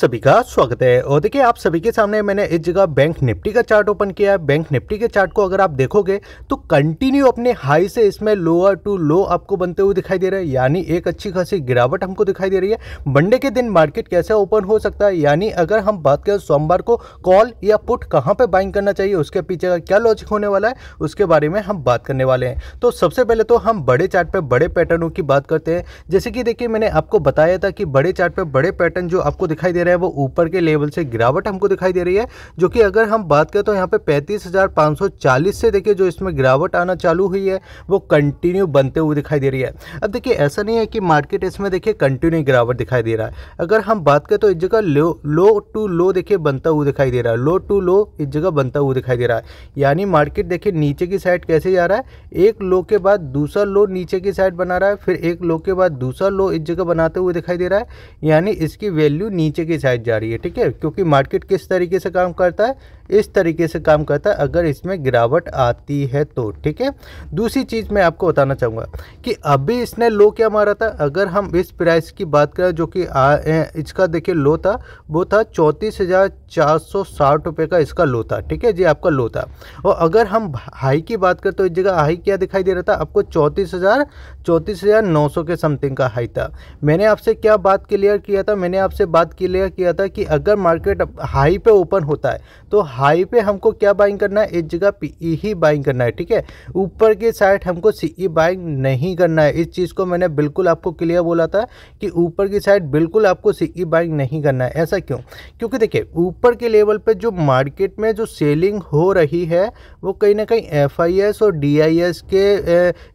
सभी का स्वागत है और देखिए आप सभी के सामने मैंने इस जगह बैंक निफ्टी का चार्ट ओपन किया है बैंक निफ्टी के चार्ट को अगर आप देखोगे तो कंटिन्यू अपने हाई से इसमें लोअर टू लो आपको बनते हुए दिखाई दे रहा है यानी एक अच्छी खासी गिरावट हमको दिखाई दे रही है मंडे के दिन मार्केट कैसे ओपन हो सकता है यानी अगर हम बात करें सोमवार को कॉल या पुट कहाँ पर बाइंग करना चाहिए उसके पीछे का क्या लॉजिक होने वाला है उसके बारे में हम बात करने वाले हैं तो सबसे पहले तो हम बड़े चार्ट पर बड़े पैटर्नों की बात करते हैं जैसे कि देखिए मैंने आपको बताया था कि बड़े चार्ट पर बड़े पैटर्न जो आपको दिखाई दे रहे रहे हैं वो ऊपर के लेवल से गिरावट हमको दिखाई दे रही है जो कि अगर हम बात करें तो यहाँ पे पैंतीस से देखिए जो इसमें गिरावट आना चालू हुई है वो कंटिन्यू बनते हुए दिखाई दे रही है अब देखिए ऐसा नहीं है कि मार्केट इसमें देखिए कंटिन्यू गिरावट दिखाई दे रहा है अगर हम बात करें तो इस जगह लो टू लो देखिए बनता हुआ दिखाई दे रहा है लो टू लो इस जगह बनता हुआ दिखाई दे रहा है यानी मार्केट देखिए नीचे की साइड कैसे जा रहा है एक लो के बाद दूसरा लो नीचे की साइड बना रहा है फिर एक लो के बाद दूसरा लो इस जगह बनाते हुए दिखाई दे रहा है यानी इसकी वैल्यू नीचे की साइड जा रही है ठीक है क्योंकि मार्केट किस तरीके से काम करता है इस तरीके से काम करता है अगर इसमें गिरावट आती है तो ठीक है दूसरी चीज़ मैं आपको बताना चाहूँगा कि अभी इसने लो क्या मारा था अगर हम इस प्राइस की बात करें जो कि इसका देखिए लो था वो था चौंतीस हज़ार चार सौ साठ रुपये का इसका लो था ठीक है जी आपका लो था और अगर हम हाई की बात करें तो इस जगह हाई क्या दिखाई दे रहा था आपको चौंतीस हज़ार चौंतीस हज़ार नौ सौ के समथिंग का हाई था मैंने आपसे क्या बात क्लियर किया था मैंने आपसे बात क्लियर किया था कि अगर मार्केट हाई पे ओपन होता है तो हाई पे हमको क्या बाइंग करना है इस जगह ई e ही बाइंग करना है ठीक है ऊपर के साइड हमको सीई बाइंग e नहीं करना है इस चीज़ को मैंने बिल्कुल आपको क्लियर बोला था कि ऊपर की साइड बिल्कुल आपको सीई बाइंग e नहीं करना है ऐसा क्यों क्योंकि देखिए ऊपर के लेवल पर जो मार्केट में जो सेलिंग हो रही है वो कहीं ना कहीं एफ और डी के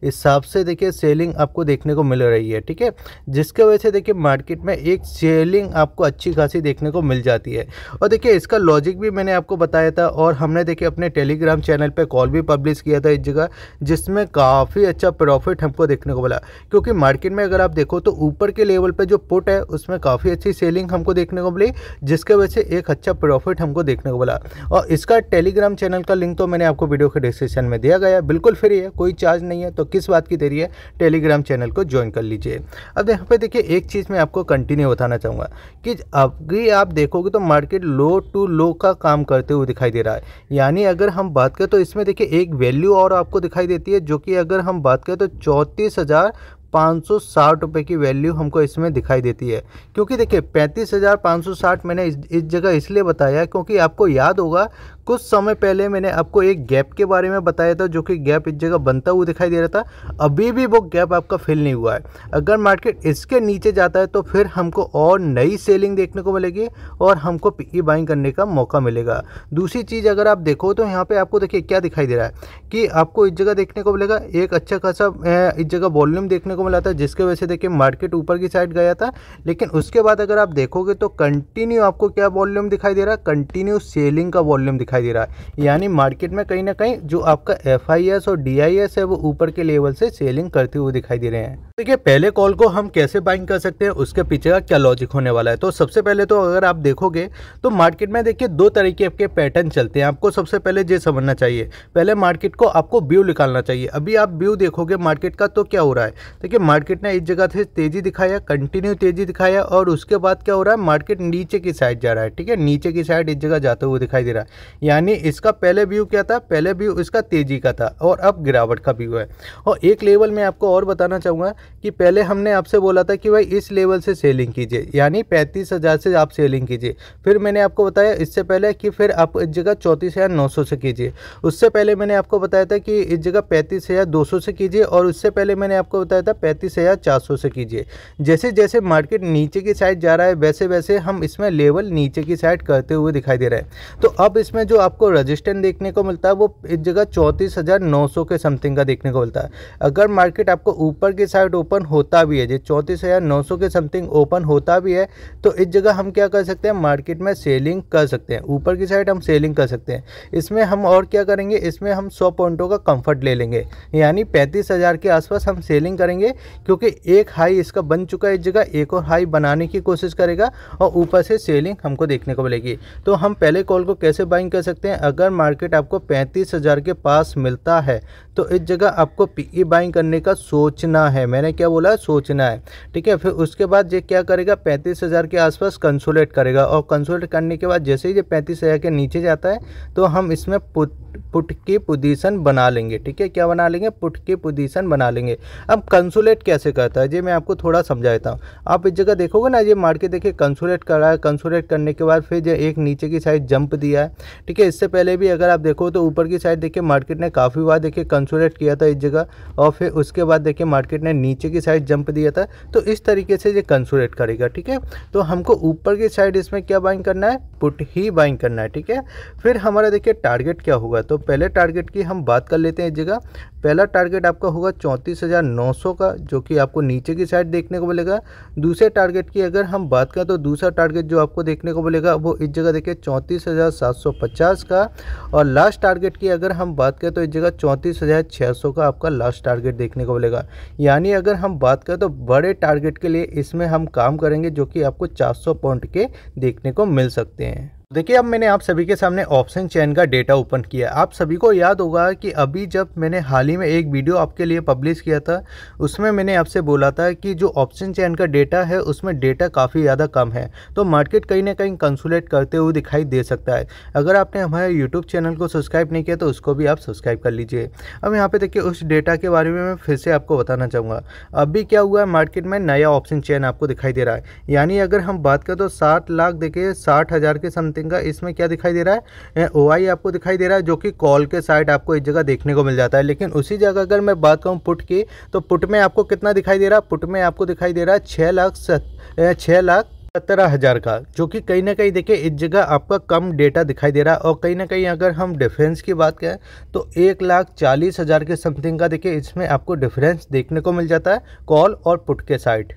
हिसाब से देखिए सेलिंग आपको देखने को मिल रही है ठीक है जिसके वजह से देखिए मार्केट में एक सेलिंग आपको अच्छी खासी देखने को मिल जाती है और देखिए इसका लॉजिक भी मैंने आपको बता बताया था और हमने देखिए अपने टेलीग्राम चैनल पे कॉल भी पब्लिश किया था इस जगह जिसमें काफ़ी अच्छा प्रॉफिट हमको देखने को मिला क्योंकि मार्केट में अगर आप देखो तो ऊपर के लेवल पे जो पुट है उसमें काफ़ी अच्छी सेलिंग हमको देखने को मिली जिसके वजह से एक अच्छा प्रॉफिट हमको देखने को मिला और इसका टेलीग्राम चैनल का लिंक तो मैंने आपको वीडियो के डिस्क्रिप्शन में दिया गया बिल्कुल फ्री है कोई चार्ज नहीं है तो किस बात की देरी है टेलीग्राम चैनल को ज्वाइन कर लीजिए अब यहाँ पर देखिए एक चीज़ मैं आपको कंटिन्यू बताना चाहूँगा कि अभी आप देखोगे तो मार्केट लो टू लो का काम करते हुए दिखाई दे रहा है यानी अगर हम बात करें तो इसमें देखिए एक वैल्यू और आपको दिखाई देती है जो कि अगर हम बात करें तो चौंतीस हज़ार पाँच सौ साठ की वैल्यू हमको इसमें दिखाई देती है क्योंकि देखिए पैंतीस हज़ार सौ साठ मैंने इस, इस जगह इसलिए बताया क्योंकि आपको याद होगा कुछ समय पहले मैंने आपको एक गैप के बारे में बताया था जो कि गैप इस जगह बनता हुआ दिखाई दे रहा था अभी भी वो गैप आपका फिल नहीं हुआ है अगर मार्केट इसके नीचे जाता है तो फिर हमको और नई सेलिंग देखने को मिलेगी और हमको पी बाइंग करने का मौका मिलेगा दूसरी चीज़ अगर आप देखो तो यहाँ पर आपको देखिए क्या दिखाई दे रहा है कि आपको इस जगह देखने को मिलेगा एक अच्छा खासा इस जगह वॉल्यूम देखने को मिला था जिसके वजह से देखिए मार्केट ऊपर की साइड गया था लेकिन उसके बाद अगर आप देखोगे तो कंटिन्यू आपको क्या वॉल्यूम दिखाई दे रहा है कंटिन्यू सेलिंग का वॉल्यूम दिखाई दिखाई दे रहा है यानी मार्केट में कहीं ना कहीं जो आपका एफ और डी है वो ऊपर के लेवल से सेलिंग करते हुए दिखाई दे रहे हैं देखिए पहले कॉल को हम कैसे बाइंग कर सकते हैं उसके पीछे का क्या लॉजिक होने वाला है तो सबसे पहले तो अगर आप देखोगे तो मार्केट में देखिए दो तरीके के पैटर्न चलते हैं आपको सबसे पहले ये समझना चाहिए पहले मार्केट को आपको व्यू निकालना चाहिए अभी आप व्यू देखोगे मार्केट का तो क्या हो रहा है देखिए मार्केट ने इस जगह से तेजी दिखाया कंटिन्यू तेजी दिखाया और उसके बाद क्या हो रहा है मार्केट नीचे की साइड जा रहा है ठीक है नीचे की साइड इस जगह जाते हुए दिखाई दे रहा है यानी इसका पहले व्यू क्या था पहले व्यू इसका तेज़ी का था और अब गिरावट का व्यू है और एक लेवल में आपको और बताना चाहूँगा कि पहले हमने आपसे बोला था कि भाई इस लेवल से सेलिंग कीजिए यानी पैंतीस हज़ार से आप सेलिंग कीजिए फिर मैंने आपको बताया इससे पहले कि फिर आप इस जगह चौंतीस हज़ार नौ सौ से कीजिए उससे पहले मैंने आपको बताया था कि इस जगह पैंतीस हज़ार दो सौ से कीजिए और उससे पहले मैंने आपको बताया था पैंतीस हज़ार चार सौ से कीजिए जैसे जैसे मार्केट नीचे की साइड जा रहा है वैसे वैसे हम इसमें लेवल नीचे की साइड करते हुए दिखाई दे रहे हैं तो अब इसमें जो जो आपको रजिस्टेंट देखने को मिलता है वो इस जगह चौंतीस हज़ार नौ सौ के समथिंग का देखने को मिलता है अगर मार्केट आपको ऊपर की साइड ओपन होता भी है जो चौंतीस हज़ार नौ सौ के समथिंग ओपन होता भी है तो इस जगह हम क्या कर सकते हैं मार्केट में सेलिंग कर सकते हैं ऊपर की साइड हम सेलिंग कर सकते हैं इसमें हम और क्या करेंगे इसमें हम सौ पॉइंटों का कंफर्ट ले लेंगे यानी पैंतीस के आसपास हम सेलिंग करेंगे क्योंकि एक हाई इसका बन चुका है इस जगह एक और हाई बनाने की कोशिश करेगा और ऊपर से सेलिंग हमको देखने को मिलेगी तो हम पहले कॉल को कैसे बाइंग कर सकते हैं अगर मार्केट आपको पैंतीस हज़ार के पास मिलता है तो इस जगह आपको पीई बाइंग e करने का सोचना है मैंने क्या बोला है सोचना है ठीक है फिर उसके बाद ये क्या करेगा पैंतीस हज़ार के आसपास कंसोलेट करेगा और कंसोलेट करने के बाद जैसे ही ये पैंतीस हज़ार के नीचे जाता है तो हम इसमें पुट पुट की पोजीशन बना लेंगे ठीक है क्या बना लेंगे पुट की पोजीशन बना लेंगे अब कंसोलेट कैसे करता है जी मैं आपको थोड़ा समझाता हूँ आप इस जगह देखोगे ना ये मार्केट देखिए कंसोलेट कर रहा है कंसोलेट करने के बाद फिर जो एक नीचे की साइड जंप दिया है ठीक है इससे पहले भी अगर आप देखो तो ऊपर की साइड देखिए मार्केट ने काफ़ी बार देखिए कंसोलेट किया था इस जगह और फिर उसके बाद देखिए मार्केट ने नीचे की साइड जंप दिया था तो इस तरीके से ये कंसोलेट करेगा ठीक है तो हमको ऊपर की साइड इसमें क्या बाइंग करना है पुट ही बाइंग करना है ठीक है फिर हमारा देखिए टारगेट क्या होगा तो पहले टारगेट की हम बात कर लेते हैं इस जगह पहला टारगेट आपका होगा चौंतीस हज़ार नौ सौ का जो कि आपको नीचे की साइड देखने को मिलेगा दूसरे टारगेट की अगर हम बात करें तो दूसरा टारगेट जो आपको देखने को मिलेगा वो इस जगह देखिए चौंतीस हज़ार सात सौ पचास का और लास्ट टारगेट की अगर हम बात करें तो इस जगह चौंतीस हज़ार छः सौ का आपका लास्ट टारगेट देखने को मिलेगा यानी अगर हम बात करें तो बड़े टारगेट के लिए इसमें हम काम करेंगे जो कि आपको चार सौ पॉइंट के देखने को मिल सकते हैं देखिए अब मैंने आप सभी के सामने ऑप्शन चैन का डेटा ओपन किया आप सभी को याद होगा कि अभी जब मैंने हाल ही में एक वीडियो आपके लिए पब्लिश किया था उसमें मैंने आपसे बोला था कि जो ऑप्शन चैन का डेटा है उसमें डेटा काफ़ी ज़्यादा कम है तो मार्केट कहीं ना कहीं कंसुलेट करते हुए दिखाई दे सकता है अगर आपने हमारे यूट्यूब चैनल को सब्सक्राइब नहीं किया तो उसको भी आप सब्सक्राइब कर लीजिए अब यहाँ पर देखिए उस डेटा के बारे में मैं फिर से आपको बताना चाहूँगा अभी क्या हुआ है मार्केट में नया ऑप्शन चैन आपको दिखाई दे रहा है यानी अगर हम बात करें तो सात लाख देखिए साठ के समथिंग समथिंग का इसमें क्या दिखाई दे रहा है ओ आपको दिखाई दे रहा है जो कि कॉल के साइड आपको इस जगह देखने को मिल जाता है लेकिन उसी जगह अगर मैं बात करूँ पुट की तो पुट में आपको कितना दिखाई दे रहा है पुट में आपको दिखाई दे रहा है छः लाख सत छः लाख सत्रह हज़ार का जो कि कहीं ना कहीं देखिए इस जगह आपका कम डेटा दिखाई दे रहा है और कहीं ना कहीं अगर हम डिफरेंस की बात करें तो एक लाख चालीस हज़ार के समथिंग का देखिए इसमें आपको डिफरेंस देखने को मिल जाता है कॉल और पुट के साइड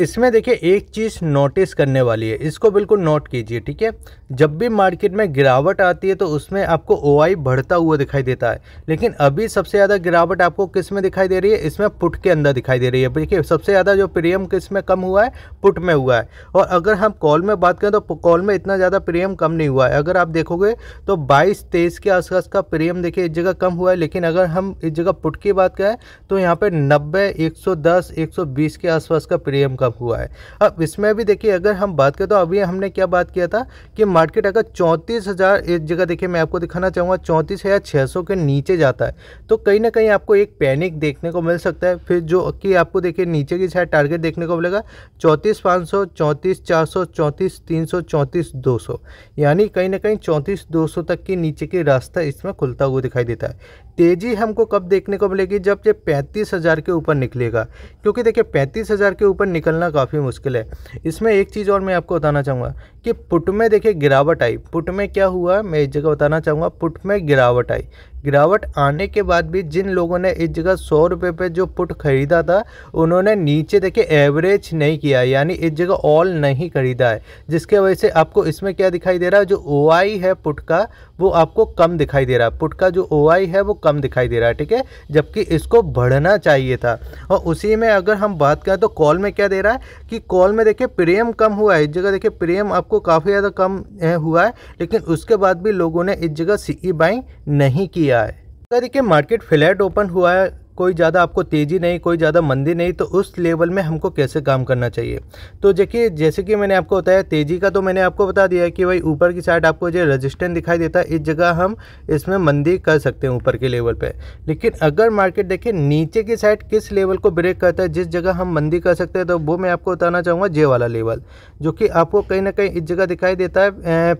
इसमें देखिए एक चीज़ नोटिस करने वाली है इसको बिल्कुल नोट कीजिए ठीक है जब भी मार्केट में गिरावट आती है तो उसमें आपको ओ बढ़ता हुआ दिखाई देता है लेकिन अभी सबसे ज़्यादा गिरावट आपको किस में दिखाई दे रही है इसमें पुट के अंदर दिखाई दे रही है देखिए सबसे ज़्यादा जो प्रीमियम किस में कम हुआ है पुट में हुआ है और अगर हम कॉल में बात करें तो कॉल में इतना ज़्यादा प्रीमियम कम नहीं हुआ है अगर आप देखोगे तो बाईस तेईस के आसपास का प्रीमियम देखिए इस जगह कम हुआ है लेकिन अगर हम इस जगह पुट की बात करें तो यहाँ पर नब्बे एक सौ के आसपास का प्रीमियम ख़त्म कब हुआ है अब इसमें भी देखिए अगर हम बात करें तो अभी हमने क्या बात किया था कि मार्केट अगर चौंतीस हज़ार एक जगह देखिए मैं आपको दिखाना चाहूँगा चौंतीस हज़ार छः सौ के नीचे जाता है तो कहीं ना कहीं आपको एक पैनिक देखने को मिल सकता है फिर जो कि आपको देखिए नीचे की साइड टारगेट देखने को मिलेगा चौंतीस पाँच सौ चौंतीस चार सौ चौंतीस तीन सौ चौंतीस दो सौ यानी कहीं ना कहीं चौंतीस दो सौ तक के नीचे के रास्ता इसमें खुलता हुआ दिखाई देता है तेज़ी हमको कब देखने को मिलेगी जब ये पैंतीस हज़ार के ऊपर निकलेगा क्योंकि देखिए पैंतीस हज़ार के ऊपर निकलना काफ़ी मुश्किल है इसमें एक चीज़ और मैं आपको बताना चाहूँगा कि पुट में देखिए गिरावट आई पुट में क्या हुआ मैं एक जगह बताना चाहूँगा पुट में गिरावट आई गिरावट आने के बाद भी जिन लोगों ने इस जगह सौ रुपये पर जो पुट खरीदा था उन्होंने नीचे देखे एवरेज नहीं किया यानी इस जगह ऑल नहीं खरीदा है जिसके वजह से आपको इसमें क्या दिखाई दे रहा है जो ओ है पुट का वो आपको कम दिखाई दे रहा है पुट का जो ओ है वो कम दिखाई दे रहा है ठीक है जबकि इसको बढ़ना चाहिए था और उसी में अगर हम बात करें तो कॉल में क्या दे रहा है कि कॉल में देखिए प्रेम कम हुआ है इस जगह देखिए प्रेम आपको काफ़ी ज़्यादा कम हुआ है लेकिन उसके बाद भी लोगों ने इस जगह सी बाइंग e नहीं किया किया है अगर देखिए मार्केट फ्लैट ओपन हुआ है कोई ज़्यादा आपको तेज़ी नहीं कोई ज़्यादा मंदी नहीं तो उस लेवल में हमको कैसे काम करना चाहिए तो देखिए जैसे कि मैंने आपको बताया तेज़ी का तो मैंने आपको बता दिया कि भाई ऊपर की साइड आपको जो रेजिस्टेंस दिखाई देता है इस जगह हम इसमें मंदी कर सकते हैं ऊपर के लेवल पे लेकिन अगर मार्केट देखिए नीचे की साइड किस लेवल को ब्रेक करता है जिस जगह हम मंदी कर सकते हैं तो वो मैं आपको बताना चाहूँगा जे वाला लेवल जो कि आपको कहीं ना कहीं इस जगह दिखाई देता है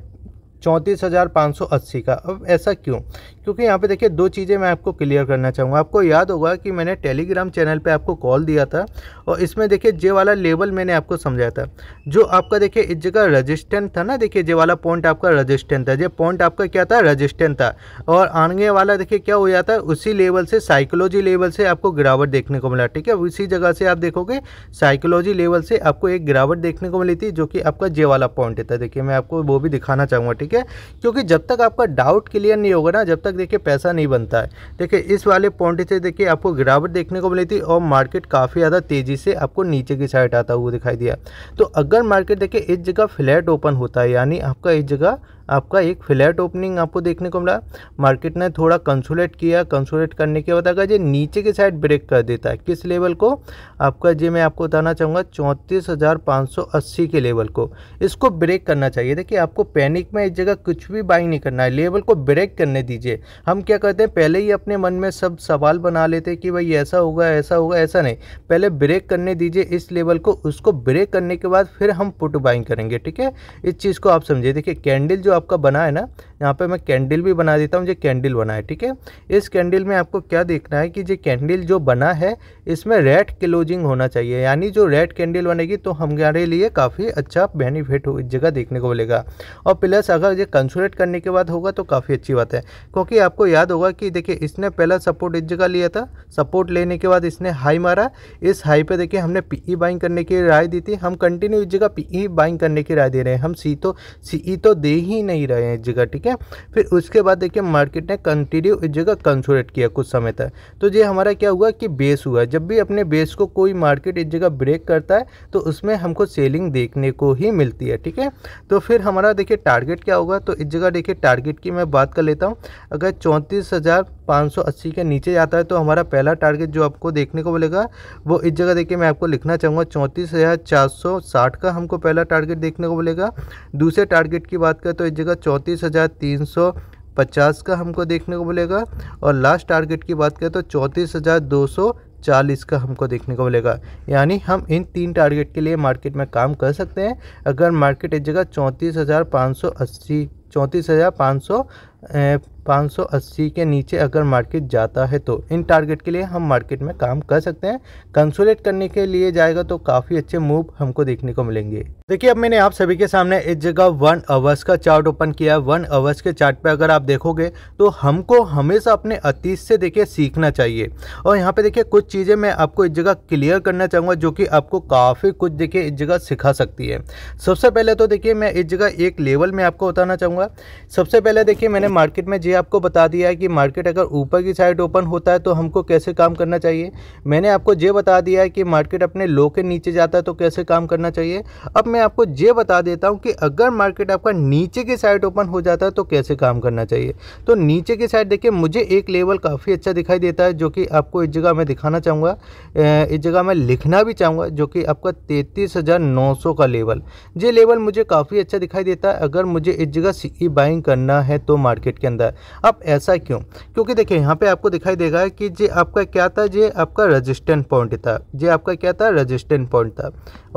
चौंतीस हज़ार पाँच सौ अस्सी का अब ऐसा क्यों क्योंकि यहाँ पे देखिए दो चीज़ें मैं आपको क्लियर करना चाहूँगा आपको याद होगा कि मैंने टेलीग्राम चैनल पे आपको कॉल दिया था और इसमें देखिए जे वाला लेवल मैंने आपको समझाया था जो आपका देखिए इस जगह रजिस्टेंट था ना देखिए जे वाला पॉइंट आपका रजिस्टेंट था जे पॉइंट आपका क्या था रजिस्टेंट था और आगे वाला देखिए क्या हो जाता है उसी लेवल से साइकोलॉजी लेवल से आपको गिरावट देखने को मिला ठीक है उसी जगह से आप देखोगे साइकोलॉजी लेवल से आपको एक गिरावट देखने को मिली थी जो कि आपका जे वाला पॉइंट था देखिए मैं आपको वो भी दिखाना चाहूँगा ठीक है क्योंकि जब तक आपका डाउट क्लियर नहीं होगा ना जब तक तक देखिए पैसा नहीं बनता है देखिए इस वाले पॉइंट से देखिए आपको गिरावट देखने को मिली थी और मार्केट काफ़ी ज़्यादा तेज़ी से आपको नीचे की साइड आता हुआ दिखाई दिया तो अगर मार्केट देखिए इस जगह फ्लैट ओपन होता है यानी आपका इस जगह आपका एक फ्लैट ओपनिंग आपको देखने को मिला मार्केट ने थोड़ा कंसोलेट किया कंसोलेट करने के बाद अगर ये नीचे की साइड ब्रेक कर देता है किस लेवल को आपका जी मैं आपको बताना चाहूँगा चौंतीस हज़ार पाँच सौ अस्सी के लेवल को इसको ब्रेक करना चाहिए देखिए आपको पैनिक में इस जगह कुछ भी बाइंग नहीं करना है लेवल को ब्रेक करने दीजिए हम क्या करते हैं पहले ही अपने मन में सब सवाल बना लेते हैं कि भाई ऐसा होगा ऐसा होगा ऐसा नहीं पहले ब्रेक करने दीजिए इस लेवल को उसको ब्रेक करने के बाद फिर हम पुट बाइंग करेंगे ठीक है इस चीज़ को आप समझिए देखिए कैंडल जो आपका बना है ना यहाँ पे मैं कैंडल भी बना देता हूँ जो कैंडल बना है ठीक है इस कैंडल में आपको क्या देखना है कि ये कैंडल जो बना है इसमें रेड क्लोजिंग होना चाहिए यानी जो रेड कैंडल बनेगी तो हमारे लिए काफ़ी अच्छा बेनिफिट जगह देखने को मिलेगा और प्लस अगर ये कंसुलेट करने के बाद होगा तो काफ़ी अच्छी बात है क्योंकि आपको याद होगा कि देखिए इसने पहला सपोर्ट इस जगह लिया था सपोर्ट लेने के बाद इसने हाई मारा इस हाई पर देखिए हमने पीई बाइंग e करने की राय दी थी हम कंटिन्यू इस जगह पीई बाइंग e करने की राय दे रहे हैं हम सी तो सी e तो दे ही नहीं रहे हैं इस जगह ठीक है है फिर उसके बाद देखिए मार्केट ने कंटिन्यू इस जगह कंसोलेट किया कुछ समय तक तो ये हमारा क्या हुआ कि बेस हुआ जब भी अपने बेस को कोई मार्केट इस जगह ब्रेक करता है तो उसमें हमको सेलिंग देखने को ही मिलती है ठीक है तो फिर हमारा देखिए टारगेट क्या होगा तो इस जगह देखिए टारगेट की मैं बात कर लेता हूँ अगर चौंतीस हज़ार 580 के नीचे जाता है तो हमारा पहला टारगेट जो आपको देखने को मिलेगा वो इस जगह देखिए मैं आपको लिखना चाहूँगा चौंतीस हज़ार चार सौ साठ का हमको पहला टारगेट देखने को मिलेगा दूसरे टारगेट की बात करें तो इस जगह चौंतीस हज़ार तीन सौ पचास का हमको देखने को मिलेगा और लास्ट टारगेट की बात करें तो चौंतीस हज़ार दो सौ चालीस का हमको देखने को मिलेगा यानी हम इन तीन टारगेट के लिए मार्केट में काम कर सकते हैं अगर मार्केट इस जगह चौंतीस हज़ार पाँच सौ अस्सी चौंतीस हज़ार पाँच सौ 580 के नीचे अगर मार्केट जाता है तो इन टारगेट के लिए हम मार्केट में काम कर सकते हैं कंसोलेट करने के लिए जाएगा तो काफ़ी अच्छे मूव हमको देखने को मिलेंगे देखिए अब मैंने आप सभी के सामने इस जगह वन आवर्स का चार्ट ओपन किया वन आवर्स के चार्ट पे अगर आप देखोगे तो हमको हमेशा अपने अतीत से देखिए सीखना चाहिए और यहाँ पे देखिए कुछ चीज़ें मैं आपको इस जगह क्लियर करना चाहूँगा जो कि आपको काफ़ी कुछ देखिए इस जगह सिखा सकती है सबसे पहले तो देखिए मैं इस जगह एक लेवल में आपको बताना चाहूँगा सबसे पहले देखिए मैंने मार्केट में जी लिए आपको बता दिया है कि मार्केट अगर ऊपर की साइड ओपन होता है तो हमको कैसे काम करना चाहिए मैंने आपको ये बता दिया है कि मार्केट अपने लो के नीचे जाता है तो कैसे काम करना चाहिए अब मैं आपको ये बता देता हूँ कि अगर मार्केट आपका नीचे की साइड ओपन हो जाता है तो कैसे काम करना चाहिए तो नीचे की साइड देखिए मुझे एक लेवल काफ़ी अच्छा दिखाई देता है जो कि आपको इस जगह मैं दिखाना चाहूँगा इस जगह मैं लिखना भी चाहूँगा जो कि आपका तैंतीस का लेवल ये लेवल मुझे काफ़ी अच्छा दिखाई देता है अगर मुझे इस जगह सी बाइंग करना है तो मार्केट के अंदर अब ऐसा क्यों क्योंकि देखिए यहाँ पे आपको दिखाई देगा कि जे आपका क्या था जे आपका रजिस्टेंट पॉइंट था जे आपका क्या था रजिस्टेंट पॉइंट था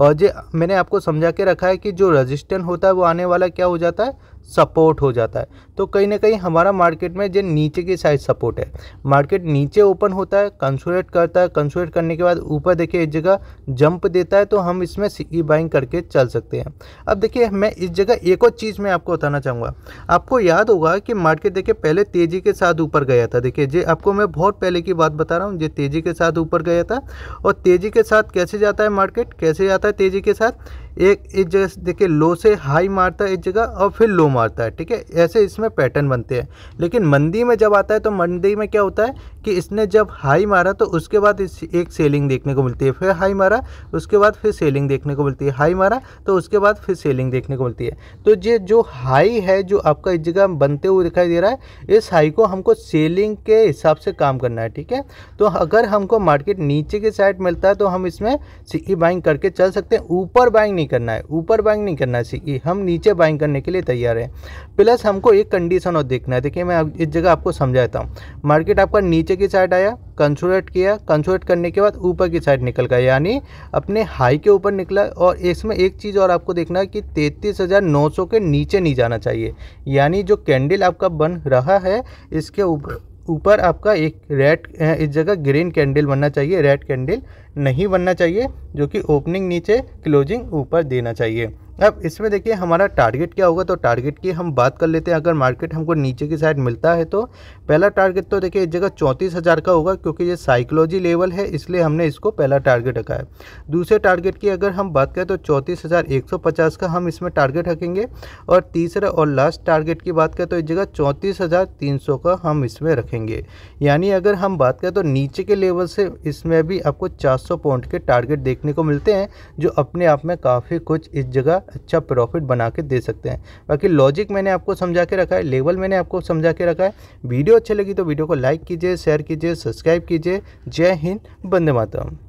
और जे मैंने आपको समझा के रखा है कि जो रजिस्टेंट होता है वो आने वाला क्या हो जाता है सपोर्ट हो जाता है तो कहीं ना कहीं हमारा मार्केट में जो नीचे की साइड सपोर्ट है मार्केट नीचे ओपन होता है कंसोलेट करता है कंसोलेट करने के बाद ऊपर देखिए इस जगह जंप देता है तो हम इसमें ई बाइंग करके चल सकते हैं अब देखिए मैं इस जगह एक और चीज़ मैं आपको बताना चाहूँगा आपको याद होगा कि मार्केट देखिए पहले तेज़ी के साथ ऊपर गया था देखिए जे आपको मैं बहुत पहले की बात बता रहा हूँ जो तेज़ी के साथ ऊपर गया था और तेज़ी के साथ कैसे जाता है मार्केट कैसे जाता है तेज़ी के साथ एक एक जगह देखिए लो से हाई मारता है एक जगह और फिर लो मारता है ठीक है ऐसे इसमें पैटर्न बनते हैं लेकिन मंदी में जब आता है तो मंदी में क्या होता है कि इसने जब हाई मारा तो उसके बाद इस एक सेलिंग देखने को मिलती है फिर हाई मारा उसके बाद फिर सेलिंग देखने को मिलती है हाई मारा तो उसके बाद फिर सेलिंग देखने को मिलती है तो ये जो हाई है जो आपका इस जगह बनते हुए दिखाई दे रहा है इस हाई को हमको सेलिंग के हिसाब से काम करना है ठीक है तो अगर हमको मार्केट नीचे के साइड मिलता है तो हम इसमें सीई बाइंग करके चल सकते हैं ऊपर बाइंग नहीं करना है ऊपर बाइंग नहीं करना है सीई हम नीचे बाइंग करने के लिए तैयार हैं प्लस हमको एक कंडीशन और देखना है देखिए मैं इस जगह आपको समझाता हूँ मार्केट आपका नीचे की साइड आया कंसोलेट किया कंसोलेट करने के बाद ऊपर की साइड निकल गया यानी अपने हाई के ऊपर निकला और इसमें एक चीज़ और आपको देखना है कि तैंतीस हज़ार नौ सौ के नीचे नहीं जाना चाहिए यानी जो कैंडल आपका बन रहा है इसके ऊपर ऊपर आपका एक रेड इस जगह ग्रीन कैंडल बनना चाहिए रेड कैंडल नहीं बनना चाहिए जो कि ओपनिंग नीचे क्लोजिंग ऊपर देना चाहिए अब इसमें देखिए हमारा टारगेट क्या होगा तो टारगेट की हम बात कर लेते हैं अगर मार्केट हमको नीचे की साइड मिलता है तो पहला टारगेट तो देखिए इस जगह चौंतीस हज़ार का होगा क्योंकि ये साइकोलॉजी लेवल है इसलिए हमने इसको पहला टारगेट रखा है दूसरे टारगेट की अगर हम बात करें तो चौंतीस हज़ार एक सौ पचास का हम इसमें टारगेट रखेंगे और तीसरा और लास्ट टारगेट की बात करें तो इस जगह चौंतीस हज़ार तीन सौ का हम इसमें रखेंगे यानी अगर हम बात करें तो नीचे के लेवल से इसमें भी आपको चार सौ पॉइंट के टारगेट देखने को मिलते हैं जो अपने आप में काफ़ी कुछ इस जगह अच्छा प्रॉफिट बना के दे सकते हैं बाकी लॉजिक मैंने आपको समझा के रखा है लेवल मैंने आपको समझा के रखा है वीडियो अच्छी लगी तो वीडियो को लाइक कीजिए शेयर कीजिए सब्सक्राइब कीजिए जय हिंद बंदे मातरम